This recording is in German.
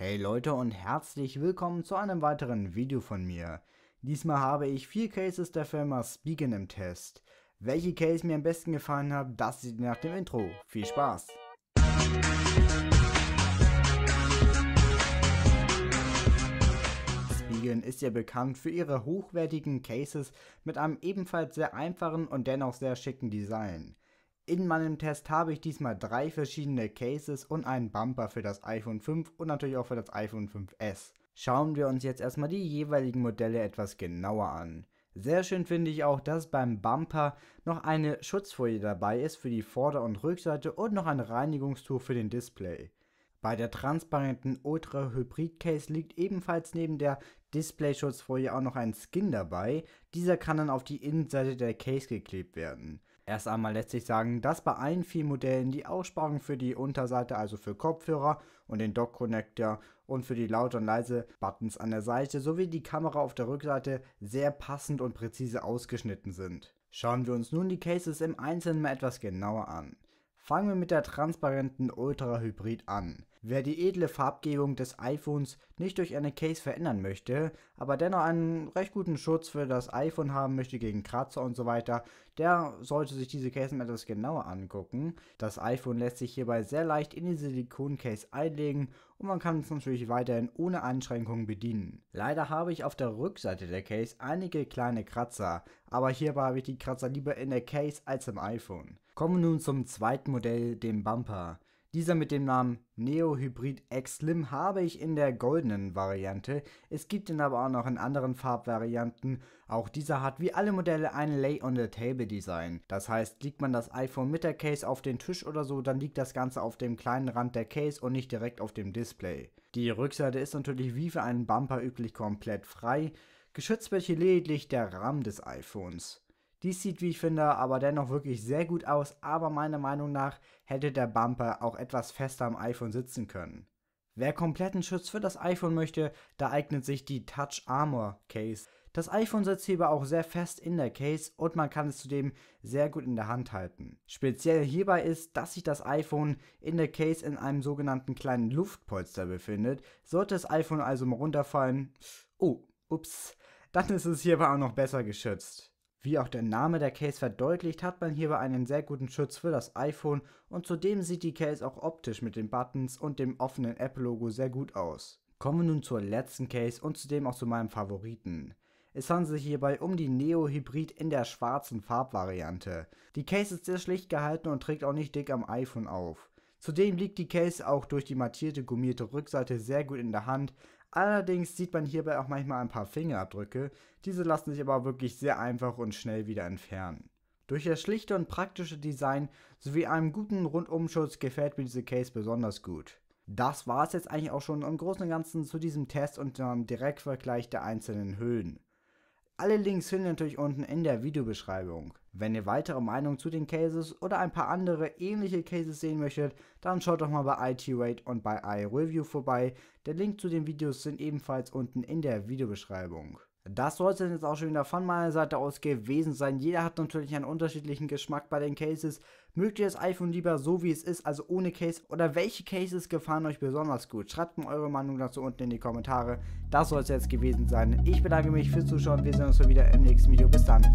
Hey Leute und herzlich willkommen zu einem weiteren Video von mir. Diesmal habe ich vier Cases der Firma Spigen im Test. Welche Case mir am besten gefallen hat, das seht ihr nach dem Intro. Viel Spaß! Spigen ist ja bekannt für ihre hochwertigen Cases mit einem ebenfalls sehr einfachen und dennoch sehr schicken Design. In meinem Test habe ich diesmal drei verschiedene Cases und einen Bumper für das iPhone 5 und natürlich auch für das iPhone 5S. Schauen wir uns jetzt erstmal die jeweiligen Modelle etwas genauer an. Sehr schön finde ich auch, dass beim Bumper noch eine Schutzfolie dabei ist für die Vorder- und Rückseite und noch ein Reinigungstuch für den Display. Bei der transparenten Ultra Hybrid Case liegt ebenfalls neben der Display-Schutzfolie auch noch ein Skin dabei. Dieser kann dann auf die Innenseite der Case geklebt werden. Erst einmal lässt sich sagen, dass bei allen vier Modellen die Aussparung für die Unterseite, also für Kopfhörer und den Dock-Connector und für die Laut- und Leise-Buttons an der Seite sowie die Kamera auf der Rückseite sehr passend und präzise ausgeschnitten sind. Schauen wir uns nun die Cases im Einzelnen mal etwas genauer an Fangen wir mit der transparenten Ultra Hybrid an. Wer die edle Farbgebung des iPhones nicht durch eine Case verändern möchte, aber dennoch einen recht guten Schutz für das iPhone haben möchte gegen Kratzer und so weiter, der sollte sich diese Case mal etwas genauer angucken. Das iPhone lässt sich hierbei sehr leicht in die Silikoncase einlegen und man kann es natürlich weiterhin ohne Einschränkungen bedienen. Leider habe ich auf der Rückseite der Case einige kleine Kratzer, aber hierbei habe ich die Kratzer lieber in der Case als im iPhone. Kommen wir nun zum zweiten Modell, dem Bumper. Dieser mit dem Namen Neo Hybrid X Slim habe ich in der goldenen Variante. Es gibt ihn aber auch noch in anderen Farbvarianten. Auch dieser hat wie alle Modelle ein Lay-on-the-Table-Design. Das heißt, liegt man das iPhone mit der Case auf den Tisch oder so, dann liegt das Ganze auf dem kleinen Rand der Case und nicht direkt auf dem Display. Die Rückseite ist natürlich wie für einen Bumper üblich komplett frei. Geschützt wird hier lediglich der Rahmen des iPhones. Dies sieht, wie ich finde, aber dennoch wirklich sehr gut aus, aber meiner Meinung nach hätte der Bumper auch etwas fester am iPhone sitzen können. Wer kompletten Schutz für das iPhone möchte, da eignet sich die Touch Armor Case. Das iPhone sitzt hierbei auch sehr fest in der Case und man kann es zudem sehr gut in der Hand halten. Speziell hierbei ist, dass sich das iPhone in der Case in einem sogenannten kleinen Luftpolster befindet. Sollte das iPhone also mal runterfallen, oh, ups, dann ist es hierbei auch noch besser geschützt. Wie auch der Name der Case verdeutlicht, hat man hierbei einen sehr guten Schutz für das iPhone und zudem sieht die Case auch optisch mit den Buttons und dem offenen Apple-Logo sehr gut aus. Kommen wir nun zur letzten Case und zudem auch zu meinem Favoriten. Es handelt sich hierbei um die Neo Hybrid in der schwarzen Farbvariante. Die Case ist sehr schlicht gehalten und trägt auch nicht dick am iPhone auf. Zudem liegt die Case auch durch die mattierte gummierte Rückseite sehr gut in der Hand, Allerdings sieht man hierbei auch manchmal ein paar Fingerabdrücke, diese lassen sich aber wirklich sehr einfach und schnell wieder entfernen. Durch das schlichte und praktische Design sowie einem guten Rundumschutz gefällt mir diese Case besonders gut. Das war es jetzt eigentlich auch schon im Großen und Ganzen zu diesem Test und dem Direktvergleich der einzelnen Höhlen. Alle Links findet ihr natürlich unten in der Videobeschreibung. Wenn ihr weitere Meinungen zu den Cases oder ein paar andere ähnliche Cases sehen möchtet, dann schaut doch mal bei IT-Rate und bei iReview vorbei. Der Link zu den Videos sind ebenfalls unten in der Videobeschreibung. Das sollte jetzt auch schon wieder von meiner Seite aus gewesen sein. Jeder hat natürlich einen unterschiedlichen Geschmack bei den Cases. Mögt ihr das iPhone lieber so wie es ist, also ohne Case? Oder welche Cases gefallen euch besonders gut? Schreibt mir eure Meinung dazu unten in die Kommentare. Das soll es jetzt gewesen sein. Ich bedanke mich fürs Zuschauen. Wir sehen uns wieder im nächsten Video. Bis dann.